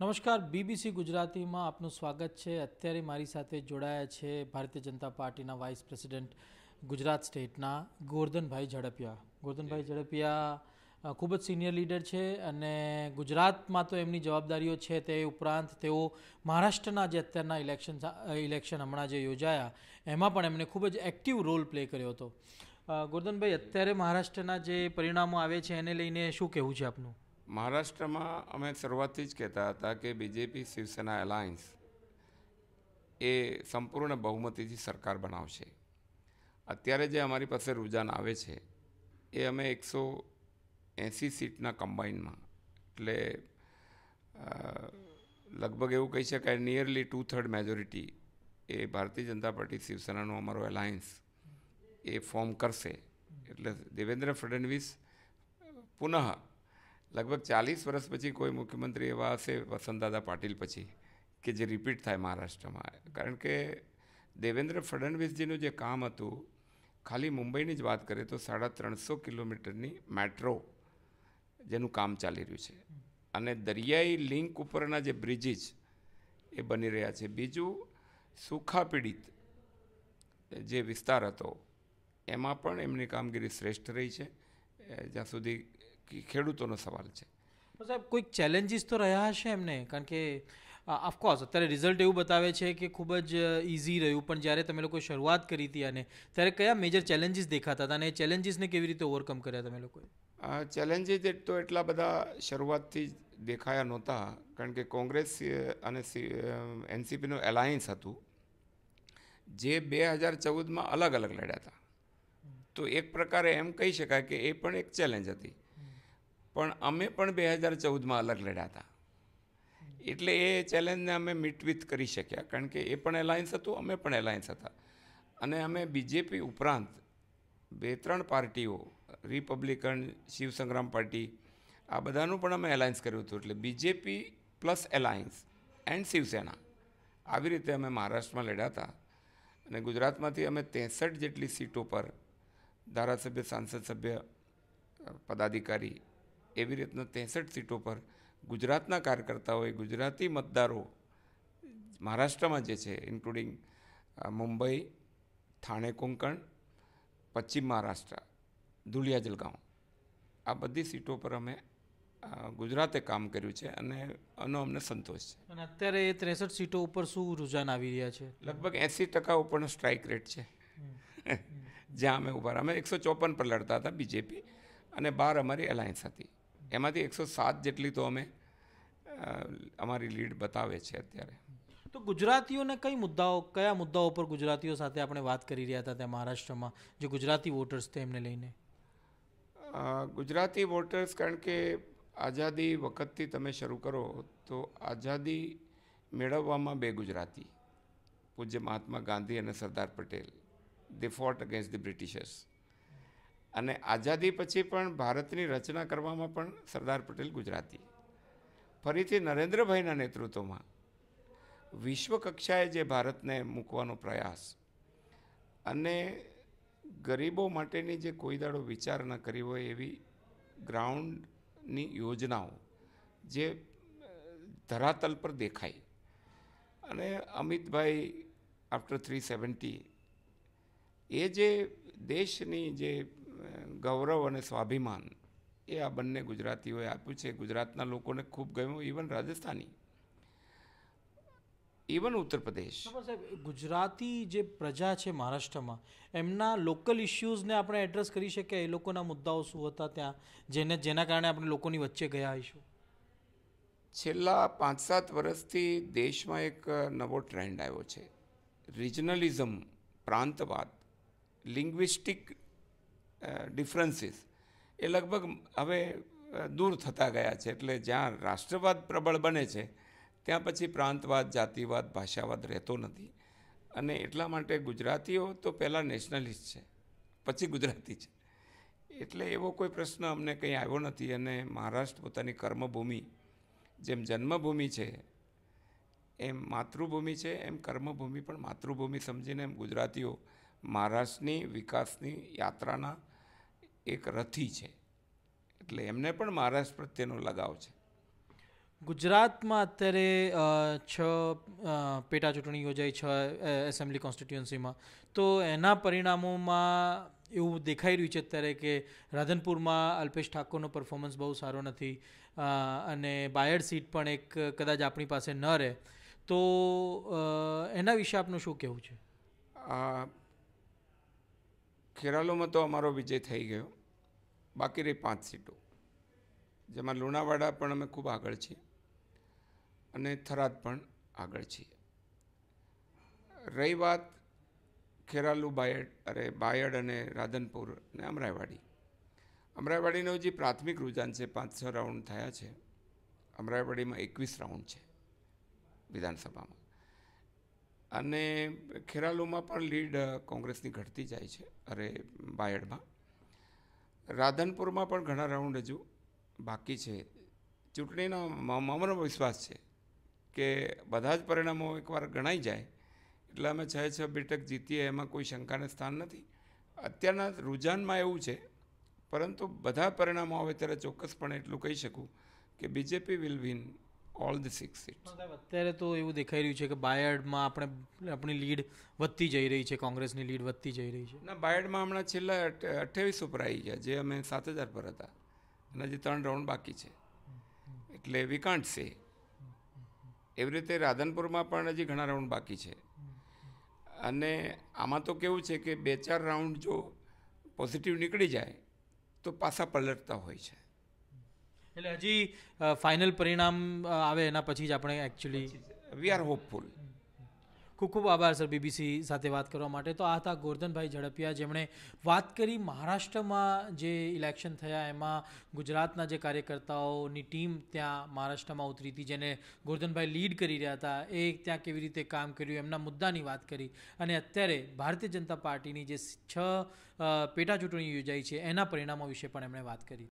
નમસ્કાર બીબીસી ગુજરાતીમાં આપનું સ્વાગત છે અત્યારે મારી સાથે જોડાયા છે ભારતીય જનતા પાર્ટીના વાઇસ પ્રેસિડેન્ટ ગુજરાત સ્ટેટના ગોરધનભાઈ ઝડપિયા ગોરધનભાઈ ઝડપિયા ખૂબ જ સિનિયર લીડર છે અને ગુજરાતમાં તો એમની જવાબદારીઓ છે તે ઉપરાંત તેઓ મહારાષ્ટ્રના જે અત્યારના ઇલેક્શન ઇલેક્શન હમણાં જે યોજાયા એમાં પણ એમણે ખૂબ જ એક્ટિવ રોલ પ્લે કર્યો હતો ગોરધનભાઈ અત્યારે મહારાષ્ટ્રના જે પરિણામો આવે છે એને લઈને શું કહેવું છે આપનું મહારાષ્ટ્રમાં અમે શરૂઆતથી જ કહેતા હતા કે બીજેપી શિવસેના એલાયન્સ એ સંપૂર્ણ બહુમતીથી સરકાર બનાવશે અત્યારે જે અમારી પાસે રુઝાન આવે છે એ અમે એકસો એંસી સીટના કમ્બાઇનમાં એટલે લગભગ એવું કહી શકાય નિયરલી ટુ થર્ડ મેજોરિટી એ ભારતીય જનતા પાર્ટી શિવસેનાનો અમારો એલાયન્સ એ ફોર્મ કરશે એટલે દેવેન્દ્ર ફડણવીસ પુનઃ લગભગ ચાલીસ વર્ષ પછી કોઈ મુખ્યમંત્રી એવા હશે વસંતદાદા પાટીલ પછી કે જે રિપીટ થાય મહારાષ્ટ્રમાં કારણ કે દેવેન્દ્ર ફડણવીસજીનું જે કામ હતું ખાલી મુંબઈની જ વાત કરીએ તો સાડા ત્રણસો કિલોમીટરની મેટ્રો જેનું કામ ચાલી રહ્યું છે અને દરિયાઈ લિંક ઉપરના જે બ્રિજીસ એ બની રહ્યા છે બીજું સુખા પીડિત જે વિસ્તાર હતો એમાં પણ એમની કામગીરી શ્રેષ્ઠ રહી છે જ્યાં સુધી ખેડૂતોનો સવાલ છે સાહેબ કોઈક ચેલેન્જીસ તો રહ્યા હશે એમને કારણ કે ઓફકોર્સ અત્યારે રિઝલ્ટ એવું બતાવે છે કે ખૂબ જ ઇઝી રહ્યું પણ જ્યારે તમે લોકો શરૂઆત કરી હતી અને ત્યારે કયા મેજર ચેલેન્જીસ દેખાતા હતા અને એ ચેલેન્જીસને કેવી રીતે ઓવરકમ કર્યા તમે લોકોએ ચેલેન્જીસ તો એટલા બધા શરૂઆતથી જ દેખાયા નહોતા કારણ કે કોંગ્રેસ અને એનસીપીનું એલાયન્સ હતું જે બે હજાર ચૌદમાં અલગ અલગ લડ્યા હતા તો એક પ્રકારે એમ કહી શકાય કે એ પણ એક ચેલેન્જ હતી પણ અમે પણ બે હજાર ચૌદમાં અલગ લડ્યા હતા એટલે એ ચેલેન્જને અમે મિટવીત કરી શક્યા કારણ કે એ પણ એલાયન્સ હતું અમે પણ એલાયન્સ હતા અને અમે બીજેપી ઉપરાંત બે ત્રણ પાર્ટીઓ રિપબ્લિકન શિવસંગ્રામ પાર્ટી આ બધાનું પણ અમે એલાયન્સ કર્યું હતું એટલે BJP plus alliance and Shiv Sena આવી રીતે અમે મહારાષ્ટ્રમાં લડ્યા હતા અને ગુજરાતમાંથી અમે ત્રેસઠ જેટલી સીટો પર ધારાસભ્ય સાંસદ સભ્ય પદાધિકારી એવી રીતના ત્રેસઠ સીટો પર ગુજરાતના કાર્યકર્તાઓએ ગુજરાતી મતદારો મહારાષ્ટ્રમાં જે છે ઇન્ક્લુડિંગ મુંબઈ થાણે કોંકણ પશ્ચિમ મહારાષ્ટ્ર ધુલિયા જલગાંવ આ બધી સીટો પર અમે ગુજરાતે કામ કર્યું છે અને આનો અમને સંતોષ છે અને અત્યારે એ ત્રેસઠ સીટો ઉપર શું રુઝાન આવી રહ્યા છે લગભગ એંસી ટકા ઉપરનો સ્ટ્રાઇક રેટ છે જ્યાં અમે ઉભા અમે એકસો ચોપન પર લડતા હતા બીજેપી અને બાર અમારી એલાયન્સ હતી એમાંથી એકસો સાત જેટલી તો અમે અમારી લીડ બતાવે છે અત્યારે તો ગુજરાતીઓને કઈ મુદ્દાઓ કયા મુદ્દાઓ પર ગુજરાતીઓ સાથે આપણે વાત કરી રહ્યા હતા ત્યાં મહારાષ્ટ્રમાં જે ગુજરાતી વોટર્સ તેમને લઈને ગુજરાતી વોટર્સ કારણ કે આઝાદી વખતથી તમે શરૂ કરો તો આઝાદી મેળવવામાં બે ગુજરાતી પૂજ્ય મહાત્મા ગાંધી અને Sardar Patel they fought against the Britishers અને આઝાદી પછી પણ ભારતની રચના કરવામાં પણ સરદાર પટેલ ગુજરાતી ફરીથી નરેન્દ્રભાઈના નેતૃત્વમાં વિશ્વ કક્ષાએ જે ભારતને મૂકવાનો પ્રયાસ અને ગરીબો માટેની જે કોઈ દાડો વિચાર ન કરી હોય એવી ગ્રાઉન્ડની યોજનાઓ જે ધરાતલ પર દેખાય અને અમિતભાઈ આફ્ટર થ્રી સેવન્ટી એ જે દેશની જે ગૌરવ અને સ્વાભિમાન એ આ બંને ગુજરાતીઓએ આપ્યું છે ગુજરાતના લોકોને ખૂબ ગમ્યું ઇવન રાજસ્થાની ઇવન ઉત્તર પ્રદેશ ગુજરાતી જે પ્રજા છે મહારાષ્ટ્રમાં એમના લોકલ ઇશ્યુઝને આપણે એડ્રેસ કરી શકીએ એ લોકોના મુદ્દાઓ શું હતા ત્યાં જેને જેના કારણે આપણે લોકોની વચ્ચે ગયા હોઈશું છેલ્લા પાંચ સાત વર્ષથી દેશમાં એક નવો ટ્રેન્ડ આવ્યો છે રિજનલિઝમ પ્રાંતવાદ લિંગ્વિસ્ટિક ડિફરન્સીસ એ લગભગ હવે દૂર થતા ગયા છે એટલે જ્યાં રાષ્ટ્રવાદ પ્રબળ બને છે ત્યાં પછી પ્રાંતવાદ જાતિવાદ ભાષાવાદ રહેતો નથી અને એટલા માટે ગુજરાતીઓ તો પહેલાં નેશનલિસ્ટ છે પછી ગુજરાતી છે એટલે એવો કોઈ પ્રશ્ન અમને કંઈ આવ્યો નથી અને મહારાષ્ટ્ર પોતાની કર્મભૂમિ જેમ જન્મભૂમિ છે એમ માતૃભૂમિ છે એમ કર્મભૂમિ પણ માતૃભૂમિ સમજીને એમ ગુજરાતીઓ મહારાષ્ટ્રની વિકાસની યાત્રાના એક રથી છે એટલે એમને પણ મહારાષ્ટ્ર પ્રત્યેનો લગાવ છે ગુજરાતમાં અત્યારે છ પેટા ચૂંટણી યોજાઈ છ એસેમ્બલી કોન્સ્ટિટ્યુઅન્સીમાં તો એના પરિણામોમાં એવું દેખાઈ રહ્યું છે અત્યારે કે રાધનપુરમાં અલ્પેશ ઠાકોરનો પરફોર્મન્સ બહુ સારો નથી અને બાયડ સીટ પણ એક કદાચ આપણી પાસે ન રહે તો એના વિશે આપનું શું કહેવું છે ખેરાલુમાં તો અમારો વિજય થઈ ગયો બાકી રહી પાંચ સીટો જેમાં લુણાવાડા પણ અમે ખૂબ આગળ છીએ અને થરાદ પણ આગળ છીએ રહી વાત ખેરાલુ બાયડ અરે બાયડ અને રાધનપુર અને અમરાઈવાડી અમરાઈવાડીનો જે પ્રાથમિક રુઝાન છે પાંચ છ રાઉન્ડ થયા છે અમરાઈવાડીમાં એકવીસ રાઉન્ડ છે વિધાનસભામાં અને ખેરાલુમાં પણ લીડ કોંગ્રેસની ઘટતી જાય છે અરે બાયડમાં રાધનપુરમાં પણ ઘણા રાઉન્ડ હજુ બાકી છે ચૂંટણીના મામનો વિશ્વાસ છે કે બધા જ પરિણામો એકવાર ગણાઈ જાય એટલે અમે છ છ બેઠક જીતીએ એમાં કોઈ શંકાને સ્થાન નથી અત્યારના રુઝાનમાં એવું છે પરંતુ બધા પરિણામો આવે ત્યારે ચોક્કસપણે એટલું કહી શકું કે BJP will win all the six seats અત્યારે તો એવું દેખાઈ રહ્યું છે કે બાયડમાં આપણે આપણી લીડ વધતી જઈ રહી છે કોંગ્રેસની લીડ વધતી જઈ રહી છે ના બાયડમાં હમણાં છેલ્લા અઠ્યાવીસ ઉપર આવી ગયા જે અમે સાત હજાર પર હતા અને હજી ત્રણ રાઉન્ડ બાકી છે એટલે વી કાન્ટ સે એવી રીતે રાધનપુરમાં પણ હજી ઘણા રાઉન્ડ બાકી છે અને આમાં તો કેવું છે કે બે ચાર રાઉન્ડ જો પોઝિટિવ નીકળી જાય તો પાસા પલટતા હોય છે એટલે હજી ફાઇનલ પરિણામ આવે એના પછી જ આપણે એકચ્યુઅલી વી આર હોપફુલ ખૂબ ખૂબ આભાર સર બીબીસી સાથે વાત કરવા માટે તો આ હતા ગોરધનભાઈ ઝડપિયા જેમણે વાત કરી મહારાષ્ટ્રમાં જે ઇલેક્શન થયા એમાં ગુજરાતના જે કાર્યકર્તાઓની ટીમ ત્યાં મહારાષ્ટ્રમાં ઉતરી હતી જેને ગોરધનભાઈ લીડ કરી રહ્યા હતા એ ત્યાં કેવી રીતે કામ કર્યું એમના મુદ્દાની વાત કરી અને અત્યારે ભારતીય જનતા પાર્ટીની જે છ પેટા ચૂંટણી યોજાઈ છે એના પરિણામો વિશે પણ એમણે વાત કરી